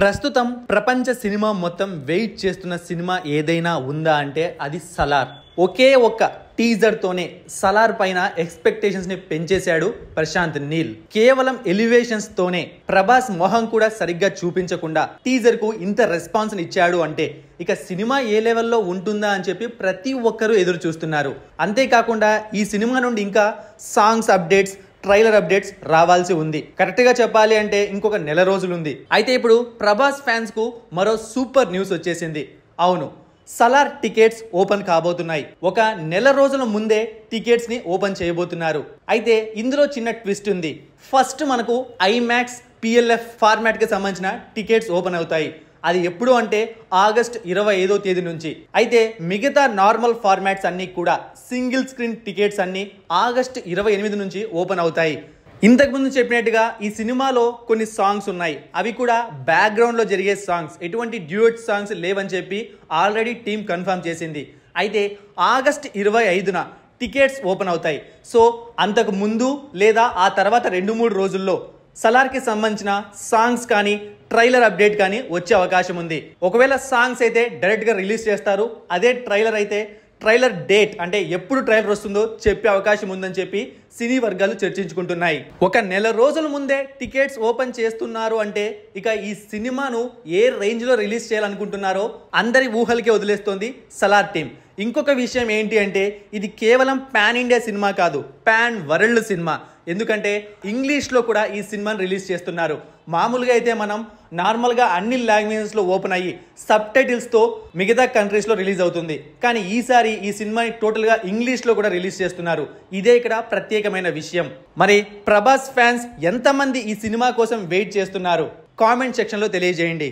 ప్రస్తుతం ప్రపంచ సినిమా మొత్తం వెయిట్ చేస్తున్న సినిమా ఏదైనా ఉందా అంటే అది సలార్ ఒకే ఒక్క టీజర్తోనే సలార్ పైన ఎక్స్పెక్టేషన్స్ని పెంచేశాడు ప్రశాంత్ నీల్ కేవలం ఎలివేషన్స్తోనే ప్రభాస్ మొహం కూడా సరిగ్గా చూపించకుండా టీజర్కు ఇంత రెస్పాన్స్ని ఇచ్చాడు అంటే ఇక సినిమా ఏ లెవెల్లో ఉంటుందా అని చెప్పి ప్రతి ఒక్కరూ ఎదురు చూస్తున్నారు అంతేకాకుండా ఈ సినిమా నుండి ఇంకా సాంగ్స్ అప్డేట్స్ ట్రైలర్ అప్డేట్స్ రావాల్సి ఉంది కరెక్ట్ గా చెప్పాలి అంటే ఇంకొక నెల రోజులుంది అయితే ఇప్పుడు ప్రభాస్ ఫ్యాన్స్ కు మరో సూపర్ న్యూస్ వచ్చేసింది అవును సలార్ టికెట్స్ ఓపెన్ కాబోతున్నాయి ఒక నెల రోజుల ముందే టికెట్స్ ని ఓపెన్ చేయబోతున్నారు అయితే ఇందులో చిన్న ట్విస్ట్ ఉంది ఫస్ట్ మనకు ఐమాక్స్ పిఎల్ఎఫ్ ఫార్మాట్ కి సంబంధించిన టికెట్స్ ఓపెన్ అవుతాయి అది ఎప్పుడు అంటే ఆగస్ట్ ఇరవై ఐదో తేదీ నుంచి అయితే మిగతా నార్మల్ ఫార్మాట్స్ అన్నీ కూడా సింగిల్ స్క్రీన్ టికెట్స్ అన్నీ ఆగస్ట్ ఇరవై ఎనిమిది నుంచి ఓపెన్ అవుతాయి ఇంతకుముందు చెప్పినట్టుగా ఈ సినిమాలో కొన్ని సాంగ్స్ ఉన్నాయి అవి కూడా బ్యాక్గ్రౌండ్లో జరిగే సాంగ్స్ ఎటువంటి డ్యూట్ సాంగ్స్ లేవని చెప్పి ఆల్రెడీ టీం కన్ఫర్మ్ చేసింది అయితే ఆగస్ట్ ఇరవై ఐదున టికెట్స్ ఓపెన్ అవుతాయి సో అంతకు ముందు లేదా ఆ తర్వాత రెండు మూడు రోజుల్లో సలార్కి సంబంధించిన సాంగ్స్ కానీ ట్రైలర్ అప్డేట్ కానీ వచ్చే అవకాశం ఉంది ఒకవేళ సాంగ్స్ అయితే డైరెక్ట్గా రిలీజ్ చేస్తారు అదే ట్రైలర్ అయితే ట్రైలర్ డేట్ అంటే ఎప్పుడు ట్రైలర్ వస్తుందో చెప్పే అవకాశం ఉందని చెప్పి సినీ వర్గాలు చర్చించుకుంటున్నాయి ఒక నెల రోజుల ముందే టికెట్స్ ఓపెన్ చేస్తున్నారు అంటే ఇక ఈ సినిమాను ఏ రేంజ్లో రిలీజ్ చేయాలనుకుంటున్నారో అందరి ఊహలకే వదిలేస్తోంది సలార్ టీమ్ ఇంకొక విషయం ఏంటి అంటే ఇది కేవలం పాన్ ఇండియా సినిమా కాదు పాన్ వరల్డ్ సినిమా ఎందుకంటే ఇంగ్లీష్లో కూడా ఈ సినిమాని రిలీజ్ చేస్తున్నారు మామూలుగా అయితే మనం నార్మల్గా అన్ని లాంగ్వేజెస్లో ఓపెన్ అయ్యి సబ్ టైటిల్స్తో మిగతా కంట్రీస్లో రిలీజ్ అవుతుంది కానీ ఈసారి ఈ సినిమాని టోటల్గా ఇంగ్లీష్లో కూడా రిలీజ్ చేస్తున్నారు ఇదే ఇక్కడ ప్రత్యేకమైన విషయం మరి ప్రభాస్ ఫ్యాన్స్ ఎంతమంది ఈ సినిమా కోసం వెయిట్ చేస్తున్నారు కామెంట్ సెక్షన్లో తెలియజేయండి